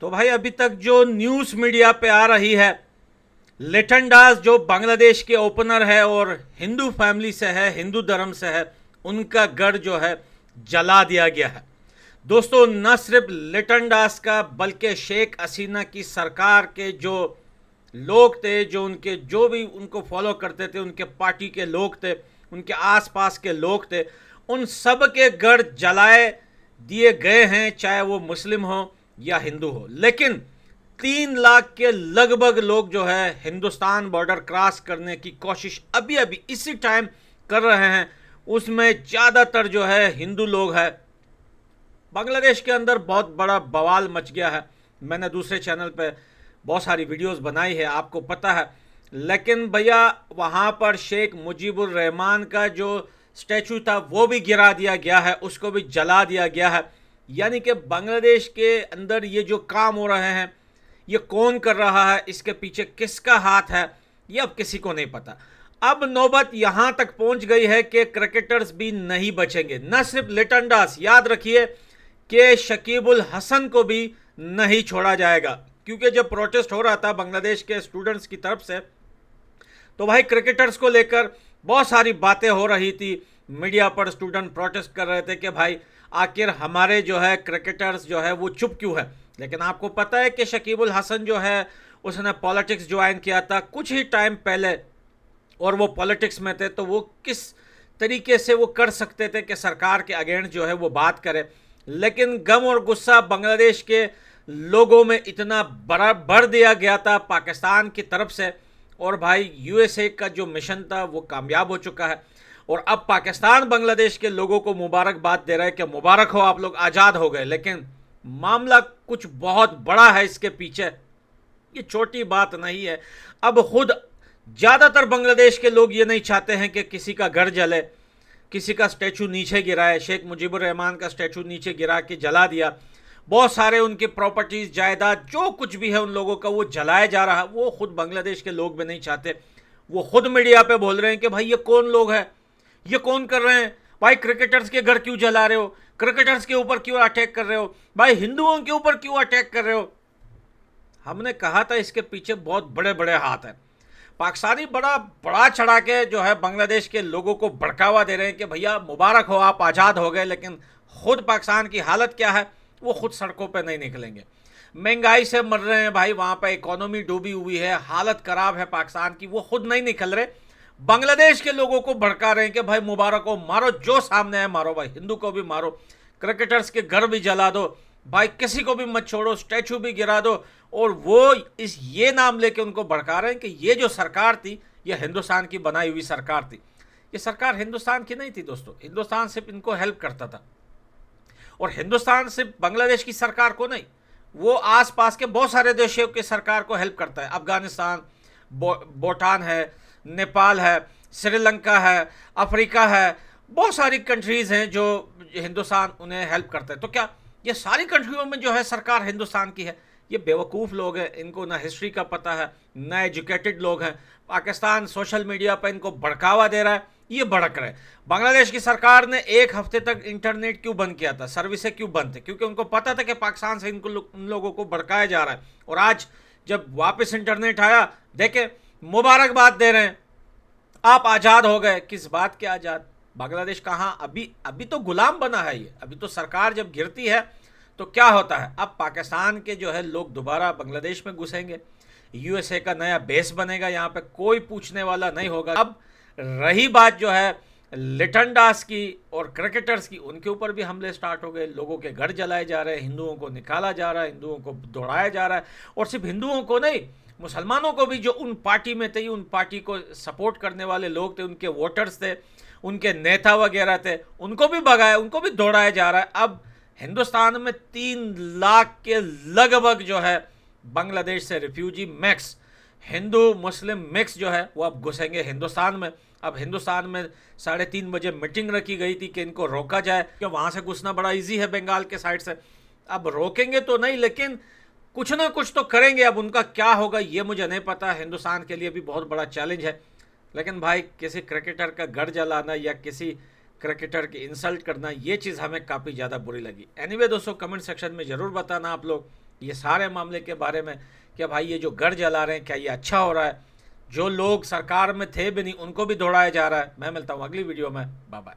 तो भाई अभी तक जो न्यूज़ मीडिया पे आ रही है लेटन डास जो बांग्लादेश के ओपनर है और हिंदू फैमिली से है हिंदू धर्म से है उनका गढ़ जो है जला दिया गया है दोस्तों न सिर्फ लेटन डास का बल्कि शेख हसीना की सरकार के जो लोग थे जो उनके जो भी उनको फॉलो करते थे उनके पार्टी के लोग थे उनके आसपास के लोग थे उन सब के गढ़ जलाए दिए गए हैं चाहे वो मुस्लिम हों या हिंदू हो लेकिन तीन लाख के लगभग लोग जो है हिंदुस्तान बॉर्डर क्रॉस करने की कोशिश अभी अभी इसी टाइम कर रहे हैं उसमें ज़्यादातर जो है हिंदू लोग है बांग्लादेश के अंदर बहुत बड़ा बवाल मच गया है मैंने दूसरे चैनल पे बहुत सारी वीडियोस बनाई है आपको पता है लेकिन भैया वहाँ पर शेख मुजीबुर रहमान का जो स्टैचू था वो भी गिरा दिया गया है उसको भी जला दिया गया है यानी कि बांग्लादेश के अंदर ये जो काम हो रहे हैं ये कौन कर रहा है इसके पीछे किसका हाथ है ये अब किसी को नहीं पता अब नौबत यहां तक पहुंच गई है कि क्रिकेटर्स भी नहीं बचेंगे न सिर्फ लिटन याद रखिए कि शकीबुल हसन को भी नहीं छोड़ा जाएगा क्योंकि जब प्रोटेस्ट हो रहा था बांग्लादेश के स्टूडेंट्स की तरफ से तो भाई क्रिकेटर्स को लेकर बहुत सारी बातें हो रही थी मीडिया पर स्टूडेंट प्रोटेस्ट कर रहे थे कि भाई आखिर हमारे जो है क्रिकेटर्स जो है वो चुप क्यों है लेकिन आपको पता है कि शकीबुल हसन जो है उसने पॉलिटिक्स ज्वाइन किया था कुछ ही टाइम पहले और वो पॉलिटिक्स में थे तो वो किस तरीके से वो कर सकते थे कि सरकार के अगेंस्ट जो है वो बात करें लेकिन गम और गुस्सा बांग्लादेश के लोगों में इतना बड़ा बढ़ दिया गया था पाकिस्तान की तरफ से और भाई यूएसए का जो मिशन था वो कामयाब हो चुका है और अब पाकिस्तान बांग्लादेश के लोगों को मुबारकबाद दे रहे हैं कि मुबारक हो आप लोग आज़ाद हो गए लेकिन मामला कुछ बहुत बड़ा है इसके पीछे ये छोटी बात नहीं है अब खुद ज़्यादातर बांग्लादेश के लोग ये नहीं चाहते हैं कि किसी का घर जले किसी का स्टैचू नीचे गिराए शेख मुजीबुर रहमान का स्टैचू नीचे गिरा के जला दिया बहुत सारे उनकी प्रॉपर्टीज़ जायदाद जो कुछ भी है उन लोगों का वो जलाया जा रहा है वो खुद बांग्लादेश के लोग भी नहीं चाहते वो खुद मीडिया पे बोल रहे हैं कि भाई ये कौन लोग हैं ये कौन कर रहे हैं भाई क्रिकेटर्स के घर क्यों जला रहे हो क्रिकेटर्स के ऊपर क्यों अटैक कर रहे हो भाई हिंदुओं के ऊपर क्यों अटैक कर रहे हो हमने कहा था इसके पीछे बहुत बड़े बड़े हाथ हैं पाकिस्तानी बड़ा बड़ा चढ़ा के जो है बांग्लादेश के लोगों को भड़कावा दे रहे हैं कि भैया मुबारक हो आप आज़ाद हो गए लेकिन खुद पाकिस्तान की हालत क्या है वो खुद सड़कों पर नहीं निकलेंगे महंगाई से मर रहे हैं भाई वहाँ पर इकोनॉमी डूबी हुई है हालत ख़राब है पाकिस्तान की वो खुद नहीं निकल रहे बांग्लादेश के लोगों को भड़का रहे हैं कि भाई मुबारक हो मारो जो सामने आए मारो भाई हिंदू को भी मारो क्रिकेटर्स के घर भी जला दो भाई किसी को भी मत छोड़ो स्टैचू भी गिरा दो और वो इस ये नाम लेके उनको भड़का रहे हैं कि ये जो सरकार थी ये हिंदुस्तान की बनाई हुई सरकार थी ये सरकार हिंदुस्तान की नहीं थी दोस्तों हिंदुस्तान सिर्फ इनको हेल्प करता था और हिंदुस्तान सिर्फ बांग्लादेश की सरकार को नहीं वो आसपास के बहुत सारे देशों की सरकार को हेल्प करता है अफगानिस्तान भूटान बो, है नेपाल है श्रीलंका है अफ्रीका है बहुत सारी कंट्रीज़ हैं जो हिंदुस्तान उन्हें हेल्प करते हैं तो क्या ये सारी कंट्रियों में जो है सरकार हिंदुस्तान की है ये बेवकूफ़ लोग हैं इनको ना हिस्ट्री का पता है ना एजुकेटेड लोग हैं पाकिस्तान सोशल मीडिया पर इनको भड़कावा दे रहा है ये भड़क रहे बांग्लादेश की सरकार ने एक हफ्ते तक इंटरनेट क्यों बंद किया था सर्विसें क्यों बंद थी क्योंकि उनको पता था कि पाकिस्तान से इनको उन लोगों को भड़काया जा रहा है और आज जब वापस इंटरनेट आया देखें मुबारकबाद दे रहे हैं आप आज़ाद हो गए किस बात के आज़ाद बांग्लादेश कहाँ अभी अभी तो गुलाम बना है ये अभी तो सरकार जब गिरती है तो क्या होता है अब पाकिस्तान के जो है लोग दोबारा बांग्लादेश में घुसेंगे यूएसए का नया बेस बनेगा यहाँ पे कोई पूछने वाला नहीं होगा अब रही बात जो है लिटन की और क्रिकेटर्स की उनके ऊपर भी हमले स्टार्ट हो गए लोगों के घर जलाए जा रहे हैं हिंदुओं को निकाला जा रहा है हिंदुओं को दौड़ाया जा रहा है और सिर्फ हिंदुओं को नहीं मुसलमानों को भी जो उन पार्टी में थे उन पार्टी को सपोर्ट करने वाले लोग थे उनके वोटर्स थे उनके नेता वगैरह थे उनको भी भगाया उनको भी दौड़ाया जा रहा है अब हिंदुस्तान में तीन लाख के लगभग जो है बांग्लादेश से refugee max Hindu Muslim mix जो है वो अब घुसेंगे हिंदुस्तान में अब हिंदुस्तान में साढ़े तीन बजे मीटिंग रखी गई थी कि इनको रोका जाए क्योंकि वहाँ से घुसना बड़ा इजी है बंगाल के साइड से अब रोकेंगे तो नहीं लेकिन कुछ ना कुछ तो करेंगे अब उनका क्या होगा ये मुझे नहीं पता हिंदुस्तान के लिए भी बहुत बड़ा चैलेंज है लेकिन भाई किसी क्रिकेटर का घर जलाना या किसी क्रिकेटर की इंसल्ट करना ये चीज़ हमें काफ़ी ज़्यादा बुरी लगी एनीवे anyway, दोस्तों कमेंट सेक्शन में ज़रूर बताना आप लोग ये सारे मामले के बारे में क्या भाई ये जो घर जला रहे हैं क्या ये अच्छा हो रहा है जो लोग सरकार में थे भी नहीं उनको भी दौड़ाया जा रहा है मैं मिलता हूँ अगली वीडियो में बाय बाय